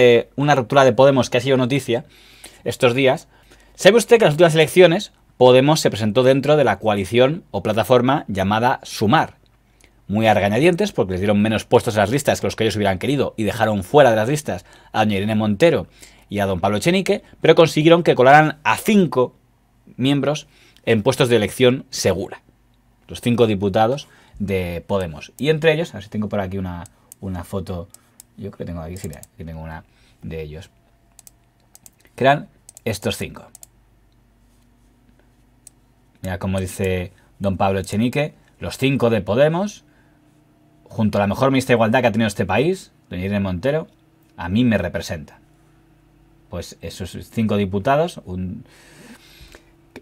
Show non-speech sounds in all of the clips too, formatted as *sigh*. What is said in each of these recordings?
Eh, una ruptura de Podemos que ha sido noticia estos días, ¿sabe usted que en las últimas elecciones Podemos se presentó dentro de la coalición o plataforma llamada Sumar? Muy argañadientes porque les dieron menos puestos en las listas que los que ellos hubieran querido y dejaron fuera de las listas a doña Irene Montero y a don Pablo Chenique, pero consiguieron que colaran a cinco miembros en puestos de elección segura. Los cinco diputados de Podemos. Y entre ellos, a ver si tengo por aquí una, una foto yo creo que tengo aquí, sí, tengo una de ellos. Crean estos cinco. Mira como dice don Pablo Chenique, los cinco de Podemos, junto a la mejor ministra de Igualdad que ha tenido este país, doña Irene Montero, a mí me representa. Pues esos cinco diputados,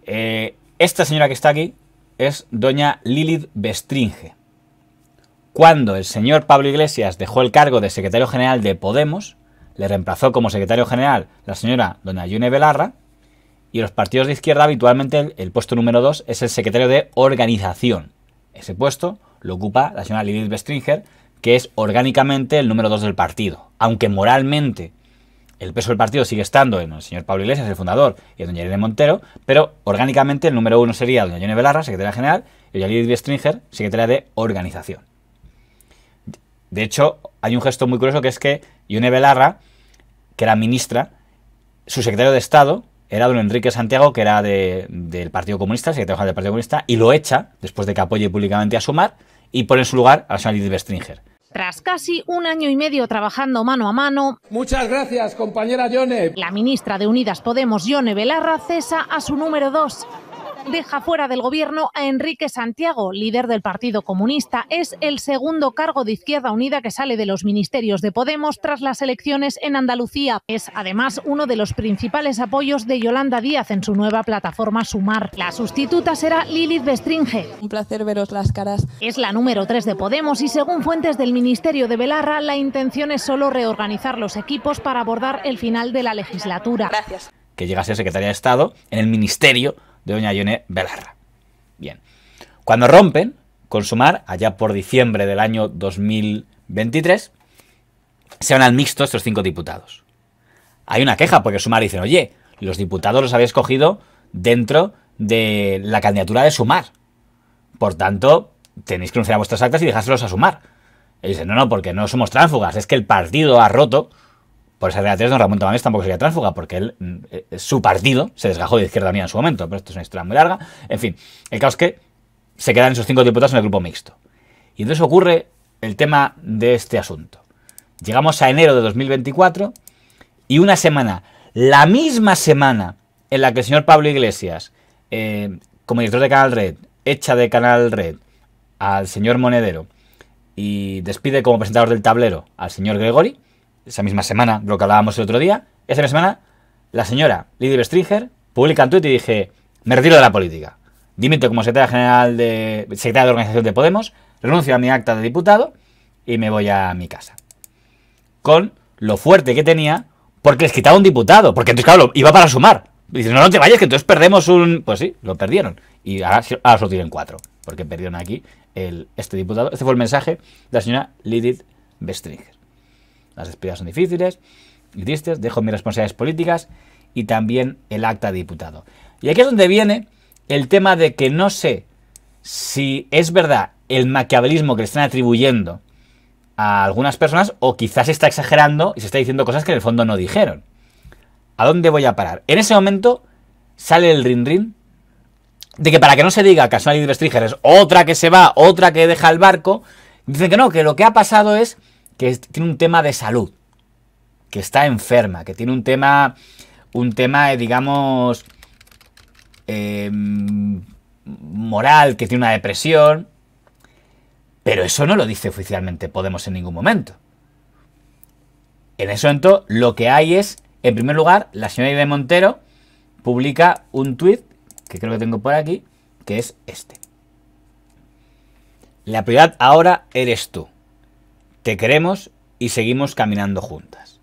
eh, esta señora que está aquí es doña Lilith Bestringe. Cuando el señor Pablo Iglesias dejó el cargo de secretario general de Podemos, le reemplazó como secretario general la señora Doña June Belarra, y los partidos de izquierda habitualmente el, puesto número dos es el secretario de organización. Ese puesto lo ocupa la señora Lilith Bestringer, que es orgánicamente el número dos del partido. Aunque moralmente el peso del partido sigue estando en el señor Pablo Iglesias, el fundador, y en doña Irene Montero, pero orgánicamente el número uno sería doña June Belarra, secretaria general, y doña Lilith Bestringer, secretaria de organización. De hecho, hay un gesto muy curioso que es que Yone Belarra, que era ministra, su secretario de Estado era don Enrique Santiago, que era del Partido Comunista, secretario del Partido Comunista, y lo echa, después de que apoye públicamente a Sumar, y pone en su lugar a la señora Tras casi un año y medio trabajando mano a mano, muchas gracias, compañera Yone. La ministra de Unidas Podemos, Yone Belarra, cesa a su número dos deja fuera del gobierno a Enrique Santiago, líder del Partido Comunista. Es el segundo cargo de Izquierda Unida que sale de los ministerios de Podemos tras las elecciones en Andalucía. Es además uno de los principales apoyos de Yolanda Díaz en su nueva plataforma Sumar. La sustituta será Lilith Bestringe. Un placer veros las caras. Es la número 3 de Podemos y según fuentes del Ministerio de Belarra, la intención es solo reorganizar los equipos para abordar el final de la legislatura. Gracias. Que llegase a Secretaría de Estado en el Ministerio de doña Yone Belarra. Bien. Cuando rompen, con Sumar, allá por diciembre del año 2023, se van al mixto estos cinco diputados. Hay una queja porque Sumar dice, oye, los diputados los habéis cogido dentro de la candidatura de Sumar. Por tanto, tenéis que a vuestras actas y dejárselos a Sumar. Y dicen, no, no, porque no somos tránfugas, es que el partido ha roto por esa la 3, don Ramón Tamames tampoco sería tránsfuga, porque él, mm, eh, su partido se desgajó de Izquierda Unida en su momento, pero esto es una historia muy larga. En fin, el caos es que se quedan esos cinco diputados en el grupo mixto. Y entonces ocurre el tema de este asunto. Llegamos a enero de 2024 y una semana, la misma semana en la que el señor Pablo Iglesias, eh, como director de Canal Red, echa de Canal Red al señor Monedero y despide como presentador del tablero al señor Gregori, esa misma semana, lo que hablábamos el otro día, esa misma semana, la señora Lidith Bestringer publica un tuit y dije, me retiro de la política, dimito como secretaria general de, secretaria de organización de Podemos, renuncio a mi acta de diputado y me voy a mi casa. Con lo fuerte que tenía, porque les quitaba un diputado, porque entonces, claro, iba para sumar. dice no, no te vayas, que entonces perdemos un... Pues sí, lo perdieron. Y ahora, solo tienen cuatro, porque perdieron aquí el, este diputado. Este fue el mensaje de la señora Lidith Bestringer. Las despedidas son difíciles y tristes. Dejo mis responsabilidades políticas y también el acta de diputado. Y aquí es donde viene el tema de que no sé si es verdad el maquiavelismo que le están atribuyendo a algunas personas o quizás se está exagerando y se está diciendo cosas que en el fondo no dijeron. ¿A dónde voy a parar? En ese momento sale el rin rin de que para que no se diga que de es otra que se va, otra que deja el barco, dicen que no, que lo que ha pasado es que tiene un tema de salud, que está enferma, que tiene un tema, un tema, eh, digamos, em, moral, que tiene una depresión, pero eso no lo dice oficialmente Podemos en ningún momento. En ese momento lo que hay es, en primer lugar, la señora de Montero publica un tuit, que creo que tengo por aquí, que es este. La prioridad ahora eres tú te queremos y seguimos caminando juntas.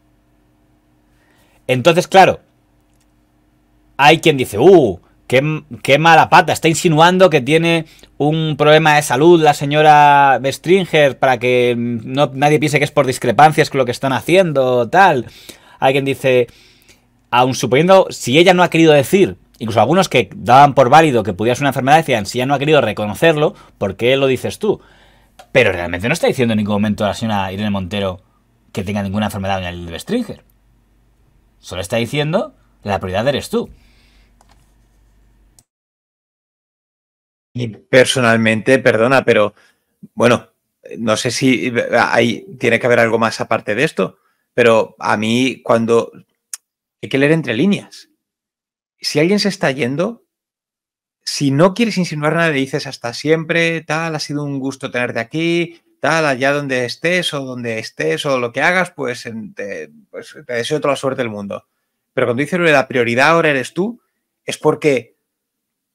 Entonces, claro, hay quien dice, uh, qué, mala pata, está insinuando que tiene un problema de salud la señora Bestringer para que no, nadie piense que es por discrepancias con lo que están haciendo, tal. Hay quien dice, aun suponiendo, si ella no ha querido decir, incluso algunos que daban por válido que pudiera ser una enfermedad decían, si ella no ha querido reconocerlo, ¿por qué lo dices tú? Pero realmente no está diciendo en ningún momento la señora Irene Montero que tenga ninguna enfermedad en el stringer. Solo está diciendo la prioridad eres tú. Y personalmente, perdona, pero bueno, no sé si eh, tiene que haber algo más aparte de esto, pero a mí cuando hay que leer entre líneas. Si alguien se está yendo, si no quieres insinuar nada, le dices hasta siempre, tal, ha sido un gusto tenerte aquí, tal, allá donde estés o donde estés o lo que hagas, pues te, pues deseo toda la suerte del mundo. Pero cuando dices la prioridad ahora eres tú, es porque,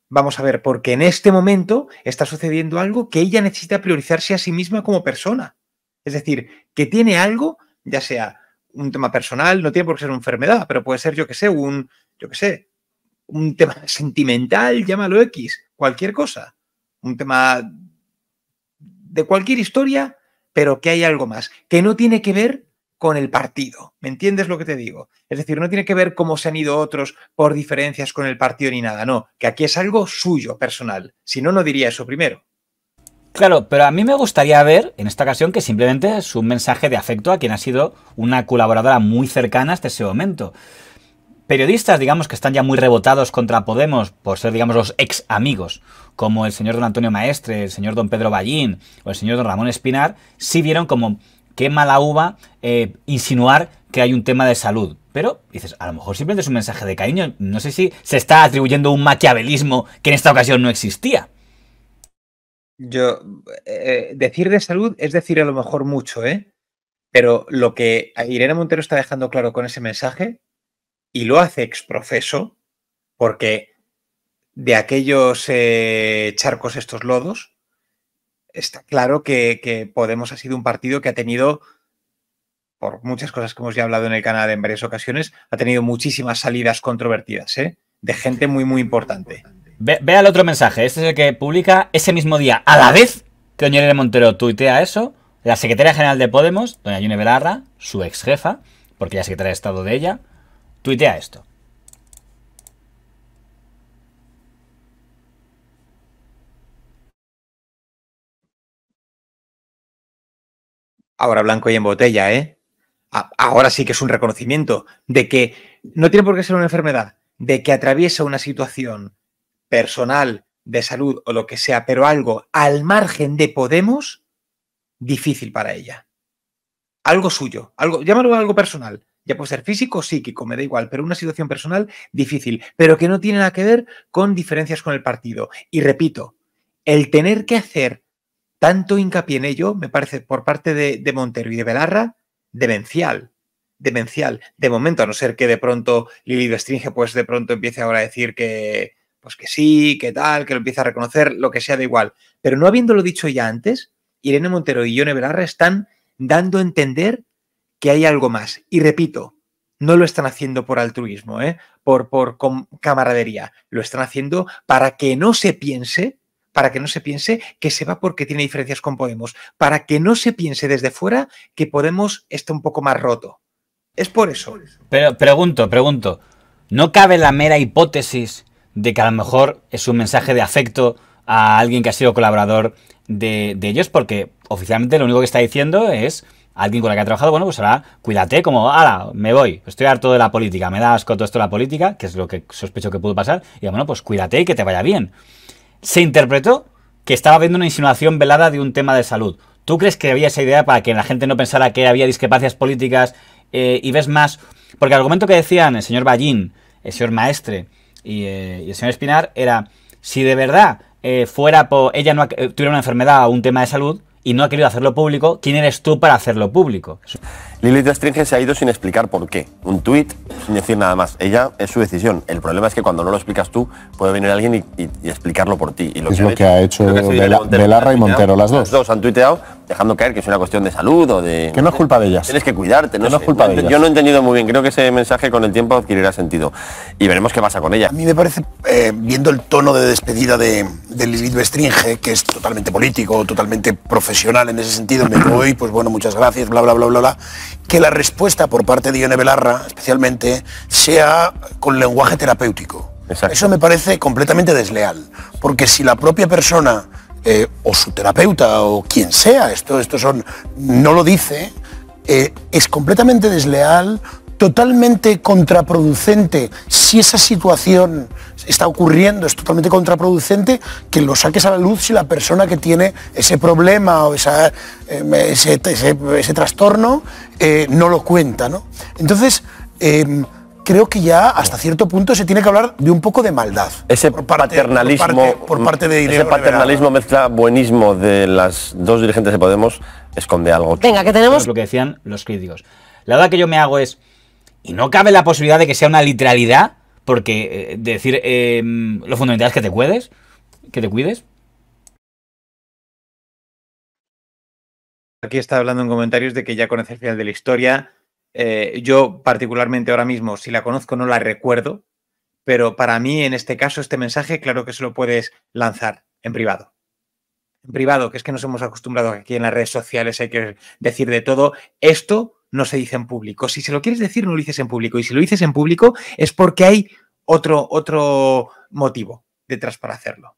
vamos a ver, porque en este momento está sucediendo algo que ella necesita priorizarse a sí misma como persona. Es decir, que tiene algo, ya sea un tema personal, no tiene por qué ser una enfermedad, pero puede ser, yo que sé, un, yo que sé, un tema *laughs* sentimental, llámalo X, cualquier cosa, un tema de cualquier historia, pero que hay algo más, que no tiene que ver con el partido. ¿Me entiendes lo que te digo? Es decir, no tiene que ver cómo se han ido otros por diferencias con el partido ni nada, no, que aquí es algo suyo, personal. Si no, no diría eso primero. Claro, pero a mí me gustaría ver en esta ocasión que simplemente es un mensaje de afecto a quien ha sido una colaboradora muy cercana hasta ese momento periodistas, digamos, que están ya muy rebotados contra Podemos por ser, digamos, los ex amigos, como el señor don Antonio Maestre, el señor don Pedro Ballín o el señor don Ramón Espinar, sí vieron como qué mala uva eh, insinuar que hay un tema de salud. Pero dices, a lo mejor simplemente es un mensaje de cariño. No sé si se está atribuyendo un maquiavelismo que en esta ocasión no existía. Yo, eh, eh, decir de salud es decir a lo mejor mucho, ¿eh? Pero lo que Irene Montero está dejando claro con ese mensaje y lo hace exprofeso porque de aquellos eh, charcos, estos lodos, está claro que, Podemos ha sido un partido que ha tenido, por muchas cosas que hemos ya hablado en el canal en varias ocasiones, ha tenido muchísimas salidas controvertidas, ¿eh? de gente muy, muy importante. Ve, vea el otro mensaje, este es el que publica ese mismo día, a la vez que Doña Montero tuitea eso, la secretaria general de Podemos, doña Yune Belarra, su ex jefa, porque ya secretaria de Estado de ella, Tuitea esto. Ahora blanco y en botella, ¿eh? Ahora sí que es un reconocimiento de que no tiene por qué ser una enfermedad, de que atraviesa una situación personal, de salud o lo que sea, pero algo al margen de Podemos, difícil para ella. Algo suyo, algo, llámalo algo personal, ya puede ser físico o psíquico, me da igual, pero una situación personal difícil, pero que no tiene nada que ver con diferencias con el partido. Y repito, el tener que hacer tanto hincapié en ello, me parece, por parte de, Montero y de Belarra, demencial demencial. De momento, a no ser que de pronto Lili Destringe, pues de pronto empiece ahora a decir que, pues que sí, que tal, que lo empiece a reconocer, lo que sea, da igual. Pero no habiéndolo dicho ya antes, Irene Montero y Ione Belarra están dando a entender que hay algo más. Y repito, no lo están haciendo por altruismo, ¿eh? por, por camaradería. Lo están haciendo para que no se piense, para que no se piense que se va porque tiene diferencias con Podemos, para que no se piense desde fuera que Podemos está un poco más roto. Es por eso. Pero pregunto, pregunto. ¿No cabe la mera hipótesis de que a lo mejor es un mensaje de afecto a alguien que ha sido colaborador de, de ellos? Porque oficialmente lo único que está diciendo es alguien con la que ha trabajado, bueno, pues ahora cuídate, como, ala, me voy, estoy harto de la política, me da asco todo esto de la política, que es lo que sospecho que pudo pasar, y bueno, pues cuídate y que te vaya bien. Se interpretó que estaba habiendo una insinuación velada de un tema de salud. ¿Tú crees que había esa idea para que la gente no pensara que había discrepancias políticas eh, y ves más? Porque el argumento que decían el señor Ballín, el señor Maestre y, eh, el señor Espinar era, si de verdad eh, fuera por ella no tuviera una enfermedad o un tema de salud, y no ha querido hacerlo público, ¿quién eres tú para hacerlo público? Lilith Estringe se ha ido sin explicar por qué. Un tuit sin decir nada más. Ella es su decisión. El problema es que cuando no lo explicas tú, puede venir alguien y, explicarlo por ti. es lo que ha hecho Belarra y Montero, las dos. Las dos han tuiteado dejando caer que es una cuestión de salud o de... Que no es culpa de ellas. Tienes que cuidarte, no, es culpa de ellas. Yo no he entendido muy bien, creo que ese mensaje con el tiempo adquirirá sentido y veremos qué pasa con ella. A mí me parece, eh, viendo el tono de despedida de, de Lilith que es totalmente político, totalmente profesional en ese sentido, me voy, pues bueno, muchas gracias, bla, bla, bla, bla, bla, que la respuesta por parte de Ione Belarra, especialmente, sea con lenguaje terapéutico. Eso me parece completamente desleal, porque si la propia persona eh, o su terapeuta o quien sea, esto, son, no lo dice, eh, es completamente desleal, totalmente contraproducente. Si esa situación está ocurriendo, es totalmente contraproducente que lo saques a la luz si la persona que tiene ese problema o em, ese, trastorno eh, no lo cuenta. ¿no? Entonces, em, creo que ya hasta cierto punto se tiene que hablar de un poco de maldad. Ese paternalismo, por parte, de ese paternalismo mezcla buenismo de las dos dirigentes de Podemos esconde algo. Venga, que tenemos lo que decían los críticos. La duda que yo me hago es y no cabe la posibilidad de que sea una literalidad, porque eh, decir em, lo fundamental es que te cuides, que te cuides, Aquí está hablando en comentarios de que ya conoce el final de la historia. Eh, yo particularmente ahora mismo, si la conozco, no la recuerdo, pero para mí en este caso, este mensaje, claro que se lo puedes lanzar en privado. En privado, que es que nos hemos acostumbrado aquí en las redes sociales hay que decir de todo. Esto no se dice en público. Si se lo quieres decir, no lo dices en público. Y si lo dices en público, es porque hay otro, otro motivo detrás para hacerlo.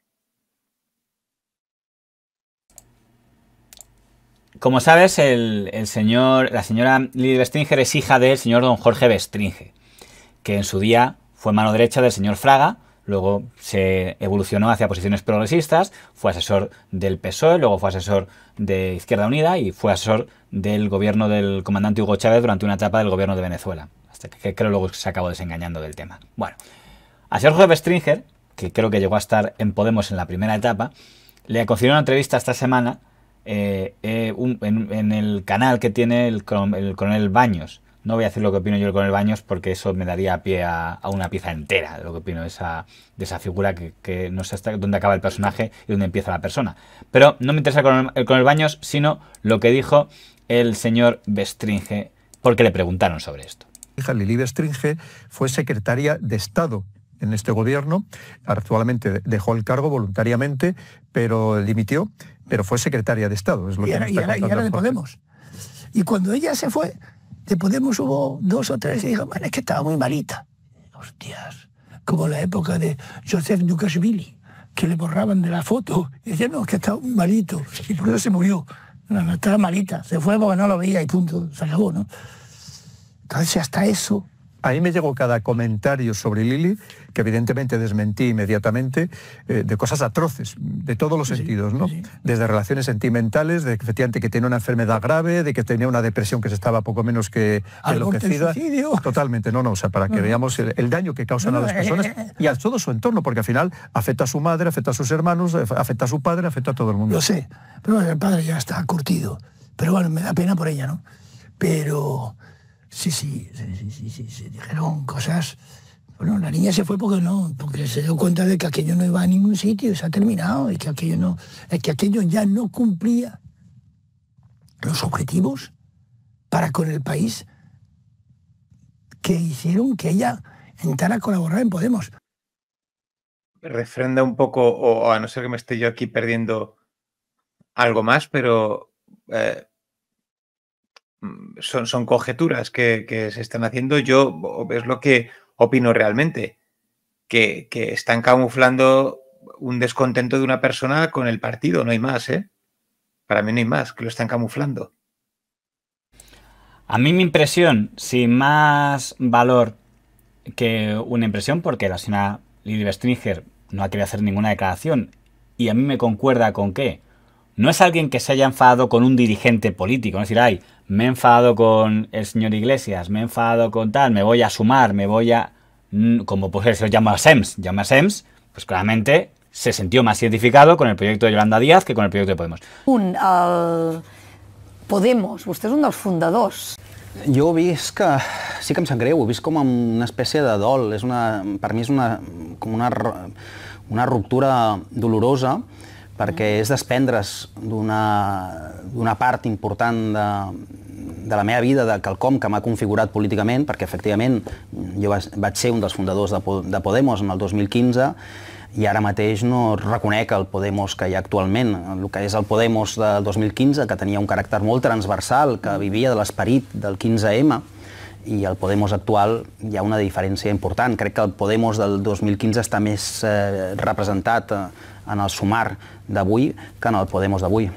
Como sabes, el, señor, la señora Lidia Bestringer es hija del señor don Jorge Bestringe, que en su día fue mano derecha del señor Fraga, luego se evolucionó hacia posiciones progresistas, fue asesor del PSOE, luego fue asesor de Izquierda Unida y fue asesor del gobierno del comandante Hugo Chávez durante una etapa del gobierno de Venezuela, hasta que creo luego se acabó desengañando del tema. Bueno, a Jorge Bestringer, que creo que llegó a estar en Podemos en la primera etapa, le concedió una entrevista esta semana eh, eh, en, el canal que tiene el, coronel Baños. No voy a decir lo que opino yo del coronel Baños porque eso me daría pie a, una pieza entera, lo que opino de esa, figura que, no sé hasta dónde acaba el personaje y dónde empieza la persona. Pero no me interesa el coronel, el Baños, sino lo que dijo el señor Bestringe porque le preguntaron sobre esto. Lili Bestringe fue secretaria de Estado en este gobierno. Actualmente dejó el cargo voluntariamente, pero dimitió, pero fue secretaria de Estado. Es lo y, que ahora, y de Podemos. Y cuando ella se fue, de Podemos hubo dos o tres y dijo, es que estaba muy malita. Hostias, como la época de Joseph Dukashvili, que le borraban de la foto. Y ella que estaba muy malito. Y por eso se murió. No, no, estaba malita. Se fue porque no lo veía y punto. Se acabó, ¿no? Entonces, hasta eso... ahí me llegó cada comentario sobre Lili que evidentemente desmentí inmediatamente, eh, de cosas atroces, de todos los sentidos, ¿no? Desde relaciones sentimentales, de que efectivamente que tenía una enfermedad grave, de que tenía una depresión que se estaba poco menos que enloquecida. Totalmente, no, no, o sea, para que veamos el, daño que causan a las personas y a todo su entorno, porque al final afecta a su madre, afecta a sus hermanos, eh, afecta a su padre, afecta a todo el mundo. Lo sé, pero el padre ya está curtido. Pero bueno, me da pena por ella, ¿no? Pero sí, sí, sí, sí, sí, sí, sí dijeron cosas bueno, la niña se fue porque no, porque se dio cuenta de que aquello no iba a ningún sitio, se ha terminado, y que aquello no, es que aquello ya no cumplía los objetivos para con el país que hicieron que ella entrara a colaborar en Podemos. Refrenda un poco, o, a no ser que me esté yo aquí perdiendo algo más, pero eh, son, son, conjeturas que, que se están haciendo. Yo es lo que opino realmente, que, están camuflando un descontento de una persona con el partido, no hay más, ¿eh? Para mí no hay más, que lo están camuflando. A mí mi impresión, sin más valor que una impresión, porque la señora Lidia Stringer no ha querido hacer ninguna declaración, y a mí me concuerda con que no es alguien que se haya enfadado con un dirigente político, es decir, hay... me he enfadado con el señor Iglesias, me he enfadado con tal, me voy a sumar, me voy a... Como pues se llama SEMS, llama SEMS, pues claramente se sintió más identificado con el proyecto de Yolanda Díaz que con el proyecto de Podemos. Un, el Podemos, vostè és un dels fundadors. Jo he vist que, eh, sí que em sap greu, he vist com una espècie de dol, és una, per mi és una, com una, una ruptura dolorosa, perquè és desprendre's d'una part important de, de la meva vida, de quelcom que m'ha configurat políticament, perquè efectivament mm, jo vaig ser un dels fundadors de Podemos en el 2015, i ara mateix no reconec el Podemos que hi ha actualment. El que és el Podemos del 2015, que tenia un caràcter molt transversal, que mm. vivia de l'esperit del 15M, i el Podemos actual hi ha una diferència important. Crec que el Podemos del 2015 està més eh, representat eh, en el sumar d'avui que en el Podemos d'avui.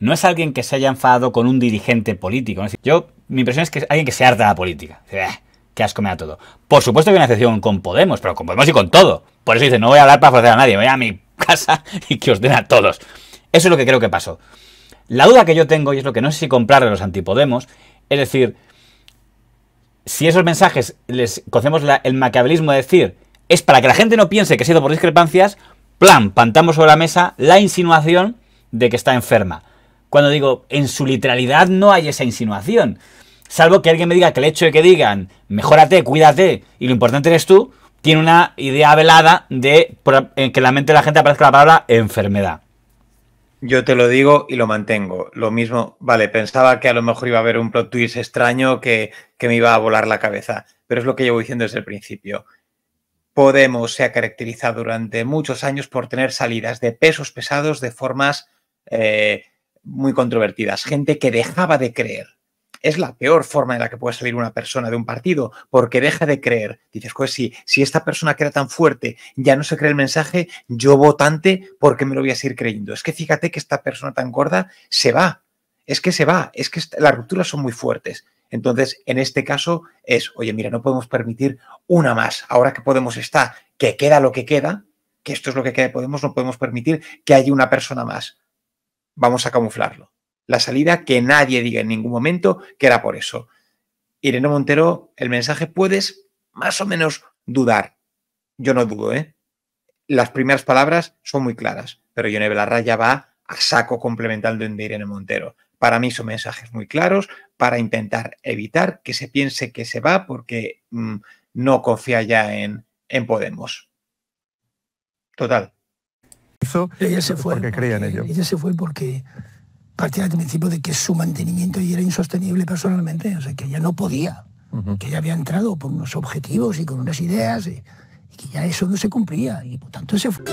no es alguien que se haya enfadado con un dirigente político. Yo, mi impresión es que es alguien que se harta de la política. Ah, que asco me da todo. Por supuesto que hay una excepción con Podemos, pero con Podemos y con todo. Por eso dice, no voy a hablar para forzar a nadie, voy a mi *laughs* casa y que os den a todos. Eso es lo que creo que pasó. La duda que yo tengo, y es lo que no sé si comprarle a los antipodemos, es decir, si esos mensajes les cocemos el maquiavelismo de decir, es para que la gente no piense que ha sido por discrepancias, plan, pantamos sobre la mesa la insinuación de que está enferma. Cuando digo, en su literalidad no hay esa insinuación. Salvo que alguien me diga que el hecho de que digan, mejórate, cuídate, y lo importante eres tú, tiene una idea velada de eh, que en la mente de la gente aparezca la palabra enfermedad. Yo te lo digo y lo mantengo. Lo mismo, vale, pensaba que a lo mejor iba a haber un plot twist extraño que, me iba a volar la cabeza, pero es lo que llevo diciendo desde el principio. Podemos se ha caracterizado durante muchos años por tener salidas de pesos pesados de formas eh, muy controvertidas, gente que dejaba de creer. Es la peor forma en la que puede salir una persona de un partido, porque deja de creer. Dices, pues sí, si esta persona que era tan fuerte ya no se cree el mensaje, yo votante, ¿por qué me lo voy a seguir creyendo? Es que fíjate que esta persona tan gorda se va, es que se va, es que las rupturas son muy fuertes. Entonces, en este caso es, oye, mira, no podemos permitir una más, ahora que Podemos está, que queda lo que queda, que esto es lo que queda Podemos, no podemos permitir que haya una persona más vamos a camuflarlo. La salida que nadie diga en ningún momento que era por eso. Irene Montero, el mensaje puedes más o menos dudar. Yo no dudo, ¿eh? Las primeras palabras son muy claras, pero Yone la raya va a saco complementando en de Irene Montero. Para mí son mensajes muy claros para intentar evitar que se piense que se va porque mm, no confía ya en, en Podemos. Total, ella se fue porque creía en Ella se fue porque partía del principio de que su mantenimiento era insostenible personalmente, o sea, que ella no podía, que ella había entrado por unos objetivos y con unas ideas y, que ya eso no se cumplía y por tanto se fue.